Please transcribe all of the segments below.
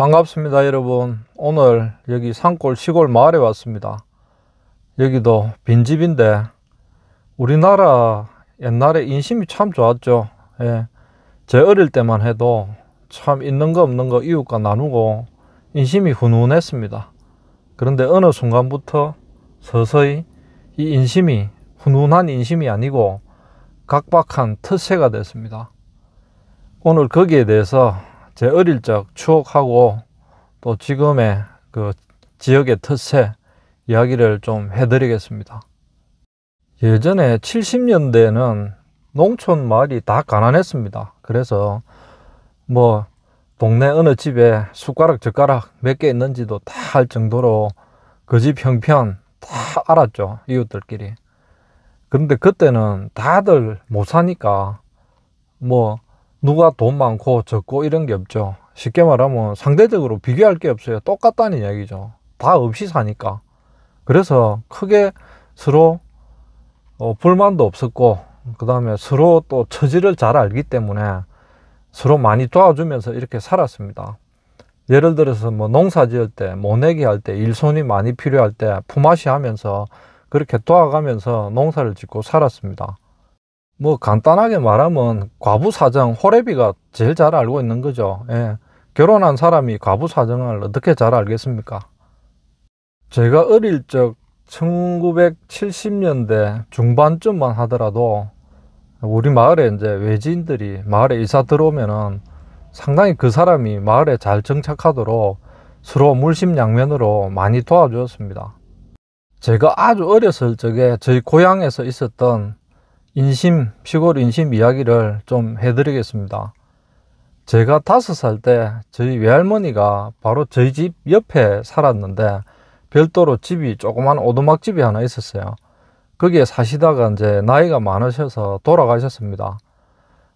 반갑습니다 여러분 오늘 여기 산골 시골 마을에 왔습니다 여기도 빈집인데 우리나라 옛날에 인심이 참 좋았죠 예. 제 어릴 때만 해도 참 있는 거 없는 거 이웃과 나누고 인심이 훈훈했습니다 그런데 어느 순간부터 서서히 이 인심이 훈훈한 인심이 아니고 각박한 텃세가 됐습니다 오늘 거기에 대해서 제 어릴 적 추억하고 또 지금의 그 지역의 특세 이야기를 좀 해드리겠습니다. 예전에 70년대는 에 농촌 마을이 다 가난했습니다. 그래서 뭐 동네 어느 집에 숟가락 젓가락 몇 개 있는지도 다 할 정도로 그 집 형편 다 알았죠. 이웃들끼리. 근데 그때는 다들 못 사니까 뭐 누가 돈 많고 적고 이런 게 없죠. 쉽게 말하면 상대적으로 비교할 게 없어요. 똑같다는 이야기죠. 다 없이 사니까. 그래서 크게 서로 어, 불만도 없었고 그 다음에 서로 또 처지를 잘 알기 때문에 서로 많이 도와주면서 이렇게 살았습니다. 예를 들어서 뭐 농사 지을 때, 모내기 뭐 할 때, 일손이 많이 필요할 때 품앗이 하면서 그렇게 도와가면서 농사를 짓고 살았습니다. 뭐 간단하게 말하면 과부사정 호래비가 제일 잘 알고 있는 거죠. 예. 결혼한 사람이 과부사정을 어떻게 잘 알겠습니까? 제가 어릴 적 1970년대 중반쯤만 하더라도 우리 마을에 이제 외지인들이 마을에 이사 들어오면은 상당히 그 사람이 마을에 잘 정착하도록 서로 물심양면으로 많이 도와주었습니다. 제가 아주 어렸을 적에 저희 고향에서 있었던 인심, 시골 인심 이야기를 좀 해드리겠습니다. 제가 다섯 살 때 저희 외할머니가 바로 저희 집 옆에 살았는데 별도로 집이 조그만 오두막집이 하나 있었어요. 거기에 사시다가 이제 나이가 많으셔서 돌아가셨습니다.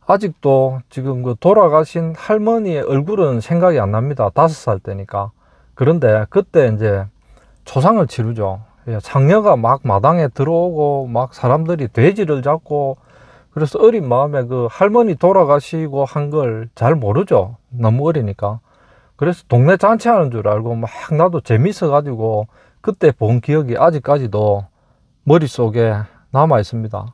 아직도 지금 그 돌아가신 할머니의 얼굴은 생각이 안 납니다. 다섯 살 때니까. 그런데 그때 이제 초상을 치르죠. 예, 장녀가 막 마당에 들어오고 막 사람들이 돼지를 잡고 그래서 어린 마음에 그 할머니 돌아가시고 한 걸 잘 모르죠. 너무 어리니까. 그래서 동네 잔치하는 줄 알고 막 나도 재밌어 가지고 그때 본 기억이 아직까지도 머릿속에 남아 있습니다.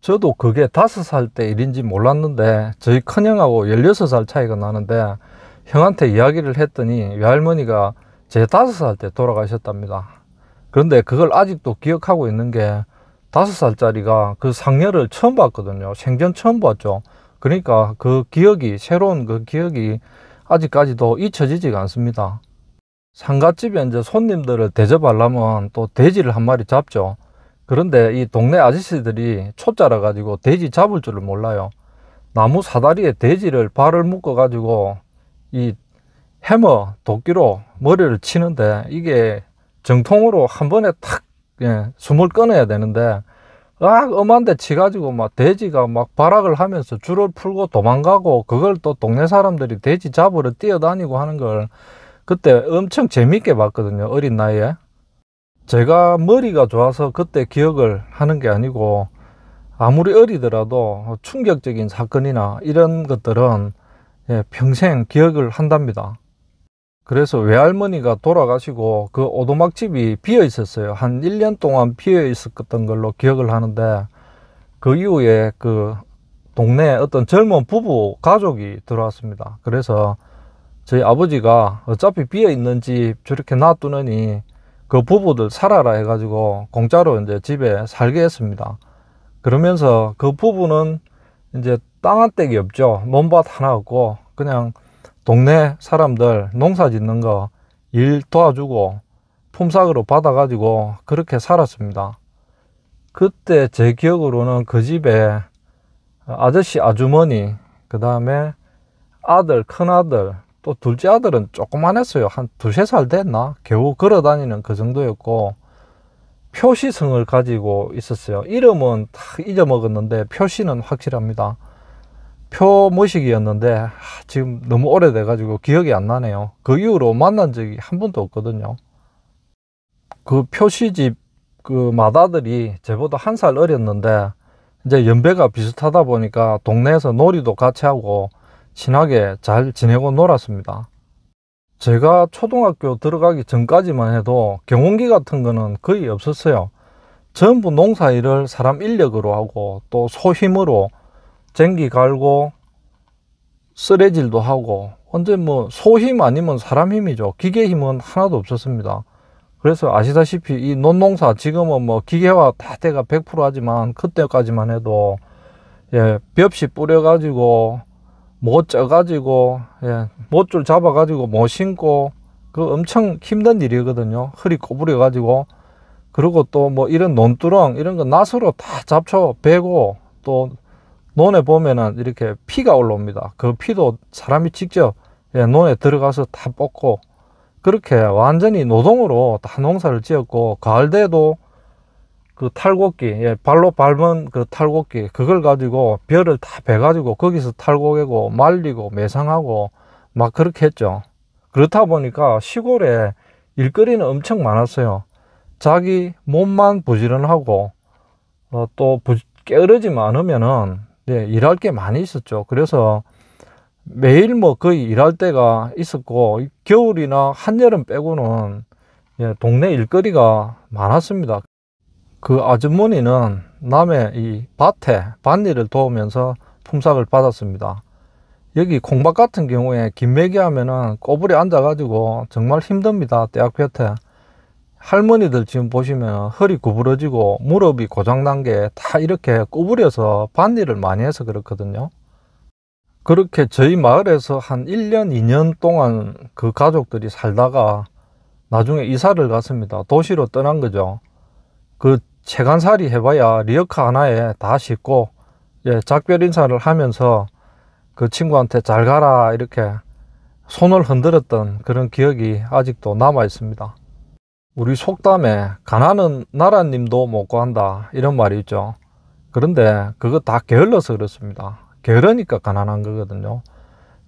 저도 그게 다섯 살 때 일인지 몰랐는데 저희 큰형하고 열여섯 살 차이가 나는데 형한테 이야기를 했더니 외할머니가 제 다섯 살 때 돌아가셨답니다. 그런데 그걸 아직도 기억하고 있는 게 다섯 살짜리가 그 상여를 처음 봤거든요. 생전 처음 봤죠. 그러니까 그 기억이 새로운 그 기억이 아직까지도 잊혀지지가 않습니다. 상갓집에 이제 손님들을 대접하려면 또 돼지를 한 마리 잡죠. 그런데 이 동네 아저씨들이 초짜라 가지고 돼지 잡을 줄을 몰라요. 나무 사다리에 돼지를 발을 묶어 가지고 이 해머 도끼로 머리를 치는데 이게 정통으로 한 번에 탁 예, 숨을 꺼내야 되는데 막 엄한데 치가지고 막 돼지가 막 발악을 하면서 줄을 풀고 도망가고 그걸 또 동네 사람들이 돼지 잡으러 뛰어다니고 하는 걸 그때 엄청 재밌게 봤거든요 어린 나이에 제가 머리가 좋아서 그때 기억을 하는 게 아니고 아무리 어리더라도 충격적인 사건이나 이런 것들은 예, 평생 기억을 한답니다 그래서 외할머니가 돌아가시고 그 오두막집이 비어 있었어요. 한 1년 동안 비어 있었던 걸로 기억을 하는데 그 이후에 그 동네 에 어떤 젊은 부부 가족이 들어왔습니다. 그래서 저희 아버지가 어차피 비어 있는 집 저렇게 놔두느니 그 부부들 살아라 해가지고 공짜로 이제 집에 살게 했습니다. 그러면서 그 부부는 이제 땅한 댁이 없죠. 몸밭 하나 없고 그냥 동네 사람들 농사 짓는 거 일 도와주고 품삯으로 받아가지고 그렇게 살았습니다. 그때 제 기억으로는 그 집에 아저씨 아주머니 그 다음에 아들 큰아들 또 둘째 아들은 조그만했어요. 한 두세 살 됐나? 겨우 걸어 다니는 그 정도였고 표시성을 가지고 있었어요. 이름은 다 잊어먹었는데 표시는 확실합니다. 표모식이었는데 지금 너무 오래돼 가지고 기억이 안 나네요 그 이후로 만난 적이 한 번도 없거든요 그 표시집 그 마다들이 제보다한 살 어렸는데 이제 연배가 비슷하다 보니까 동네에서 놀이도 같이 하고 친하게 잘 지내고 놀았습니다 제가 초등학교 들어가기 전까지만 해도 경운기 같은 거는 거의 없었어요 전부 농사일을 사람 인력으로 하고 또 소힘으로 쟁기 갈고 쓰레질도 하고 언제 뭐 소힘 아니면 사람 힘이죠 기계 힘은 하나도 없었습니다 그래서 아시다시피 이 논농사 지금은 뭐 기계화 다 때가 100% 하지만 그때까지만 해도 예 벽시 뿌려 가지고 못쪄 가지고 예 못줄 잡아 가지고 못 신고 그 엄청 힘든 일이거든요 허리 꼬부려 가지고 그리고 또 뭐 이런 논두렁 이런 거 낫으로 다 잡초 베고 또 논에 보면은 이렇게 피가 올라옵니다. 그 피도 사람이 직접 예, 논에 들어가서 다 뽑고 그렇게 완전히 노동으로 다 농사를 지었고 가을 때도그 탈곡기 예, 발로 밟은 그 탈곡기 그걸 가지고 벼를 다 베가지고 거기서 탈곡하고 말리고 매상하고 막 그렇게 했죠. 그렇다 보니까 시골에 일거리는 엄청 많았어요. 자기 몸만 부지런하고 어, 또 부, 게으르지 않으면은 네, 일할 게 많이 있었죠. 그래서 매일 뭐 거의 일할 때가 있었고 겨울이나 한여름 빼고는 예, 동네 일거리가 많았습니다. 그 아주머니는 남의 이 밭에 밭일을 도우면서 품삯을 받았습니다. 여기 콩밭 같은 경우에 김매기 하면은 꼬불에 앉아가지고 정말 힘듭니다. 대약볕에 할머니들 지금 보시면 허리 구부러지고 무릎이 고장난 게 다 이렇게 구부려서 반일을 많이 해서 그렇거든요. 그렇게 저희 마을에서 한 1년, 2년 동안 그 가족들이 살다가 나중에 이사를 갔습니다. 도시로 떠난 거죠. 그 채간살이 해봐야 리어카 하나에 다 싣고 예, 작별 인사를 하면서 그 친구한테 잘 가라 이렇게 손을 흔들었던 그런 기억이 아직도 남아 있습니다. 우리 속담에 가난은 나라님도 못 구한다 이런 말이 있죠 그런데 그거 다 게을러서 그렇습니다 게으르니까 가난한 거거든요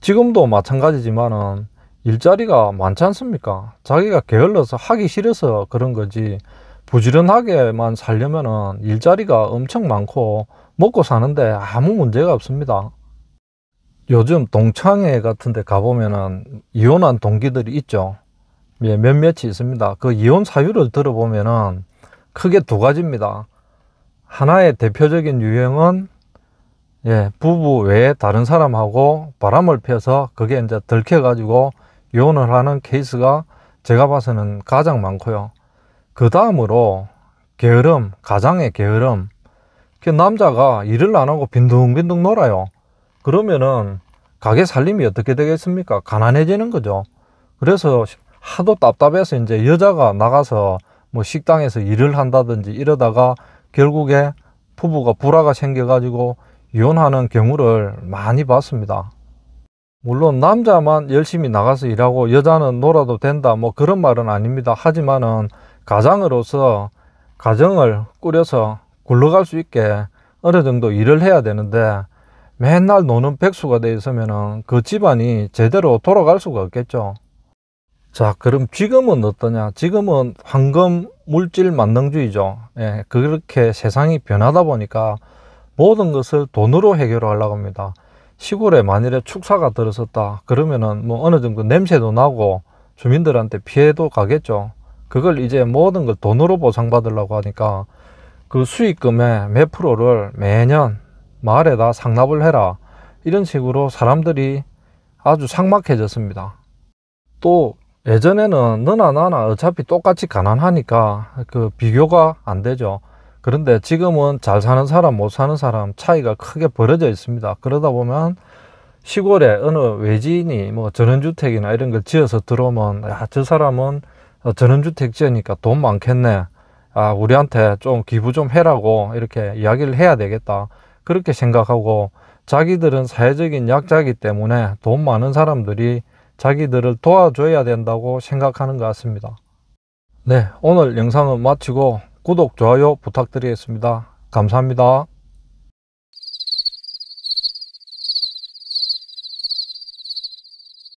지금도 마찬가지지만은 일자리가 많지 않습니까 자기가 게을러서 하기 싫어서 그런 거지 부지런하게만 살려면은 일자리가 엄청 많고 먹고 사는데 아무 문제가 없습니다 요즘 동창회 같은 데 가보면은 이혼한 동기들이 있죠 예, 몇몇이 있습니다. 그 이혼 사유를 들어보면은 크게 두 가지입니다. 하나의 대표적인 유형은 예, 부부 외에 다른 사람하고 바람을 피워서 그게 이제 들켜가지고 이혼을 하는 케이스가 제가 봐서는 가장 많고요. 그 다음으로 게으름, 가장의 게으름. 그 남자가 일을 안 하고 빈둥빈둥 놀아요. 그러면은 가게 살림이 어떻게 되겠습니까? 가난해지는 거죠. 그래서 하도 답답해서 이제 여자가 나가서 뭐 식당에서 일을 한다든지 이러다가 결국에 부부가 불화가 생겨가지고 이혼하는 경우를 많이 봤습니다. 물론 남자만 열심히 나가서 일하고 여자는 놀아도 된다 뭐 그런 말은 아닙니다. 하지만은 가장으로서 가정을 꾸려서 굴러갈 수 있게 어느 정도 일을 해야 되는데 맨날 노는 백수가 돼 있으면은 그 집안이 제대로 돌아갈 수가 없겠죠. 자 그럼 지금은 어떠냐 지금은 황금 물질 만능주의죠 예, 그렇게 세상이 변하다 보니까 모든 것을 돈으로 해결하려고 합니다 시골에 만일에 축사가 들어섰다 그러면은 뭐 어느 정도 냄새도 나고 주민들한테 피해도 가겠죠 그걸 이제 모든 걸 돈으로 보상받으려고 하니까 그 수익금의 몇 프로를 매년 마을에다 상납을 해라 이런 식으로 사람들이 아주 삭막해졌습니다 또 예전에는 너나 나나 어차피 똑같이 가난하니까 그 비교가 안 되죠. 그런데 지금은 잘 사는 사람 못 사는 사람 차이가 크게 벌어져 있습니다. 그러다 보면 시골에 어느 외지인이 뭐 전원주택이나 이런 걸 지어서 들어오면 야, 저 사람은 전원주택 지으니까 돈 많겠네. 아, 우리한테 좀 기부 좀 해라고 이렇게 이야기를 해야 되겠다. 그렇게 생각하고 자기들은 사회적인 약자이기 때문에 돈 많은 사람들이 자기들을 도와줘야 된다고 생각하는 것 같습니다. 네, 오늘 영상은 마치고 구독, 좋아요 부탁드리겠습니다. 감사합니다.